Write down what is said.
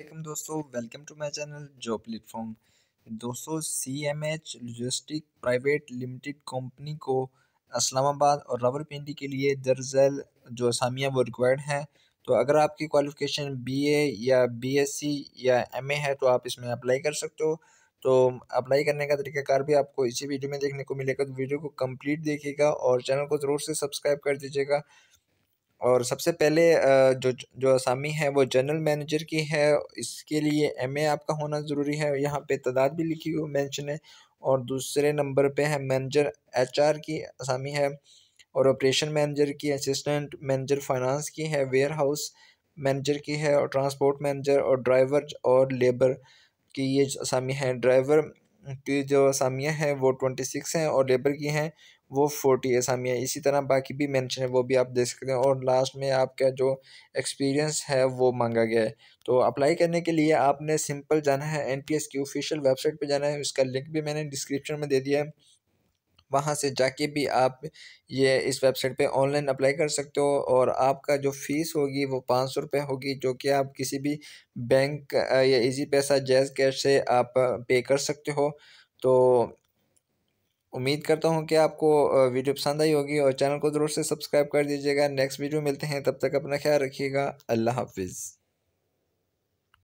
welcome दोस्तों welcome to my channel job platform दोस्तों C M H logistic private limited company को इस्लामाबाद और rubber Rawalpindi के लिए दर्जल जो असामियाँ वो रिक्वायर्ड हैं तो अगर आपकी क्वालिफिकेशन बीए या बीएससी या एमए है तो आप इसमें अप्लाई कर सकते हो तो अप्लाई करने का तरीकाकार भी आपको इसी वीडियो में देखने को मिलेगा तो वीडियो को कम्प्लीट देखेगा और चैनल को ज़रूर से सब्सक्राइब कर दीजिएगा और सबसे पहले जो जो असामी है वो जनरल मैनेजर की है इसके लिए एमए आपका होना ज़रूरी है यहाँ पे तादाद भी लिखी हुई मेंशन है और दूसरे नंबर पे है मैनेजर एचआर की असामी है और ऑपरेशन मैनेजर की असिस्टेंट मैनेजर फाइनेंस की है वेयर हाउस मैनेजर की है और ट्रांसपोर्ट मैनेजर और ड्राइवर और लेबर की ये असामी है ड्राइवर की जो असामियाँ हैं वो ट्वेंटी सिक्स हैं और लेबर की हैं वो फोर्टी असामियाँ इसी तरह बाकी भी मेंशन है वो भी आप देख सकते हैं और लास्ट में आपका जो एक्सपीरियंस है वो मांगा गया है तो अप्लाई करने के लिए आपने सिंपल जाना है एन की ऑफिशियल वेबसाइट पर जाना है उसका लिंक भी मैंने डिस्क्रिप्शन में दे दिया है वहाँ से जाके भी आप ये इस वेबसाइट पे ऑनलाइन अप्लाई कर सकते हो और आपका जो फ़ीस होगी वो पाँच सौ रुपये होगी जो कि आप किसी भी बैंक या इजी पैसा जैज़ कैश से आप पे कर सकते हो तो उम्मीद करता हूँ कि आपको वीडियो पसंद आई होगी और चैनल को ज़रूर से सब्सक्राइब कर दीजिएगा नेक्स्ट वीडियो मिलते हैं तब तक अपना ख्याल रखिएगा अल्लाह हाफिज़